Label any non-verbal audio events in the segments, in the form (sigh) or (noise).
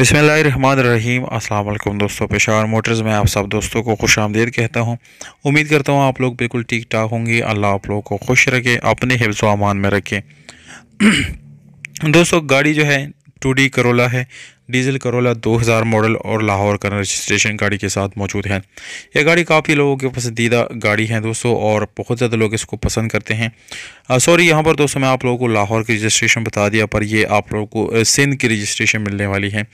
बसमीम अल्लाम दोस्तों पेशावर मोटर्स में आप सब दोस्तों को खुश आमदेद कहता हूँ उम्मीद करता हूँ आप लोग बिल्कुल ठीक ठाक होंगे अल्लाह आप लोगों को खुश रखे अपने हिफ्ज़ अमान में रखें (clears throat) दोस्तों गाड़ी जो है टू डी करोला है डीजल करोला 2000 मॉडल और लाहौर का रजिस्ट्रेशन गाड़ी के साथ मौजूद है यह गाड़ी काफ़ी लोगों की पसंदीदा गाड़ी है दोस्तों और बहुत ज़्यादा लोग इसको पसंद करते हैं सॉरी यहाँ पर दोस्तों मैं आप लोगों को लाहौर की रजिस्ट्रेशन बता दिया पर यह आप लोगों को सिंध की रजिस्ट्रेशन मिलने वाली है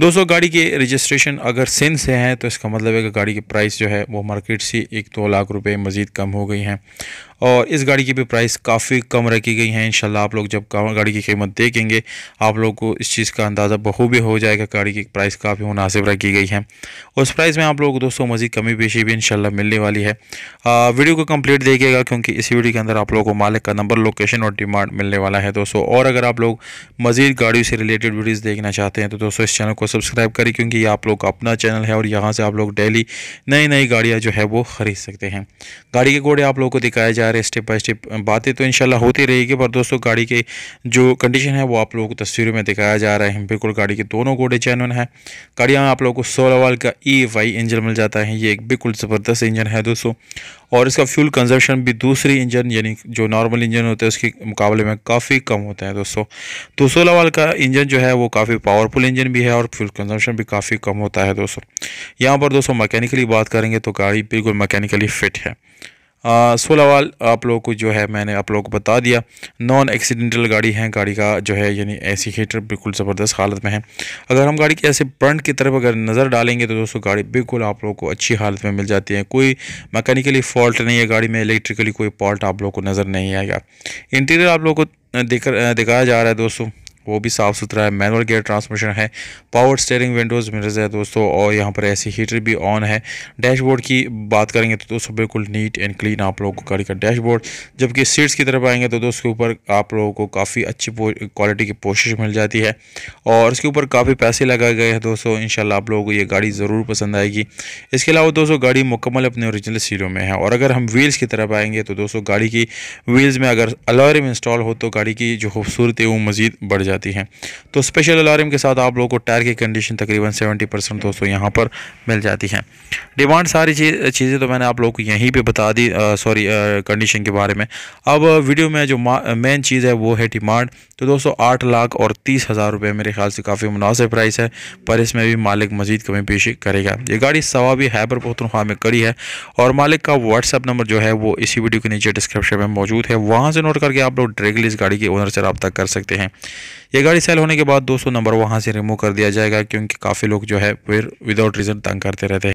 दोस्तों गाड़ी के रजिस्ट्रेशन अगर सिंध से हैं तो इसका मतलब है कि गाड़ी की प्राइस जो है वो मार्केट से एक दो तो लाख रुपए मज़ीद कम हो गई हैं और इस गाड़ी की भी प्राइस काफ़ी कम रखी गई है इंशाल्लाह आप लोग जब गाड़ी की कीमत देखेंगे आप लोगों को इस चीज़ का अंदाज़ा बहूबी भी हो जाएगा गाड़ी की प्राइस काफ़ी मुनासिब रखी गई है उस प्राइस में आप लोग दोस्तों मज़ीद कमी पेशी भी इंशाल्लाह मिलने वाली है आ, वीडियो को कंप्लीट देखिएगा क्योंकि इसी वीडियो के अंदर आप लोगों को मालिक का नंबर लोकेशन और डिमांड मिलने वाला है दोस्तों और अगर आप लोग मज़ीद गाड़ियों से रिलेटेड वीडियोज़ देखना चाहते हैं तो दोस्तों इस चैनल को सब्सक्राइब करें क्योंकि ये आप लोग का अपना चैनल है और यहाँ से आप लोग डेली नई नई गाड़ियाँ जो है वो ख़रीद सकते हैं गाड़ी के घोड़े आप लोगों को दिखाए जा रहे हैं स्टेप बाई स्टेप बातें तो इनशाला होती रहेगी पर दोस्तों गाड़ी के जो कंडीशन है वो आप लोगों को तस्वीरों में दिखाया जा रहा है बिल्कुल गाड़ी के दोनों घोड़े चैनवन है कड़िया में आप लोगों को सोलह वाल का ई एफ आई इंजन मिल जाता है ये एक बिल्कुल ज़बरदस्त इंजन है दोस्तों और इसका फ्यूल कंजप्शन भी दूसरी इंजन यानी जो नॉर्मल इंजन होते हैं उसके मुकाबले में काफ़ी कम होता है दोस्तों तो सोलह वाल का इंजन जो है वो काफ़ी पावरफुल इंजन भी है और फ्यूल कंजप्शन भी काफ़ी कम होता है दोस्तों यहाँ पर दोस्तों मैकेनिकली बात करेंगे तो गाड़ी बिल्कुल मैकेनिकली फिट है सोलह वाल आप लोगों को जो है मैंने आप लोगों को बता दिया नॉन एक्सीडेंटल गाड़ी है गाड़ी का जो है यानी सी हीटर बिल्कुल ज़बरदस्त हालत में है अगर हम गाड़ी के ऐसे फ्रंट की तरफ अगर नज़र डालेंगे तो दोस्तों गाड़ी बिल्कुल आप लोगों को अच्छी हालत में मिल जाती है कोई मैकेनिकली फॉल्ट नहीं है गाड़ी में इलेक्ट्रिकली कोई फॉल्ट आप लोग को नज़र नहीं आएगा इंटीरियर आप लोग को दिखाया जा रहा है दोस्तों वो भी साफ़ सुथरा है मैनुअल गेयर ट्रांसमिशन है पावर स्टेयरिंग विंडोज़ मिरर्स है दोस्तों और यहाँ पर ऐसी हीटर भी ऑन है डैशबोर्ड की बात करेंगे तो दोस्तों बिल्कुल नीट एंड क्लीन आप लोगों को गाड़ी का डैशबोर्ड जबकि सीट्स की तरफ आएंगे तो दोस्तों ऊपर आप लोगों को काफ़ी अच्छी क्वालिटी की पोशिश मिल जाती है और इसके ऊपर काफ़ी पैसे लगाए गए हैं दोस्तों इन आप लोगों को ये गाड़ी ज़रूर पसंद आएगी इसके अलावा दोस्तों गाड़ी मुकम्मल अपने औरिजिनल सीटों में है और अगर हम व्हील्स की तरफ आएंगे तो दोस्तों गाड़ी की व्हील्स में अगर अलॉरम इंस्टॉल हो तो गाड़ी की जो खूबसूरती है वो मज़ीद बढ़ जाए जाती है तो स्पेशल अलार्म के साथ आप लोगों को टायर की कंडीशन तकरीबन सेवेंटी परसेंट दोस्तों यहाँ पर मिल जाती है डिमांड सारी चीज़ चीज़ें तो मैंने आप लोगों को यहीं पे बता दी सॉरी कंडीशन के बारे में अब वीडियो में जो मेन चीज़ है वो है डिमांड तो दोस्तों आठ लाख और तीस हज़ार रुपये मेरे ख्याल से काफ़ी मुनासिब प्राइस है पर इसमें भी मालिक मजीद कमी पेशी करेगा ये गाड़ी सवाबी हैबर पोतनखा में कड़ी है और मालिक का व्हाट्सअप नंबर जो है वो इसी वीडियो के नीचे डिस्क्रिप्शन में मौजूद है वहाँ से नोट करके आप लोग डायरेक्टली इस गाड़ी के ओनर से रबता कर सकते हैं ये गाड़ी सेल होने के बाद दोस्तों नंबर वहाँ से रिमूव कर दिया जाएगा क्योंकि काफ़ी लोग जो है फिर विदाउट रीज़न तंग करते रहते हैं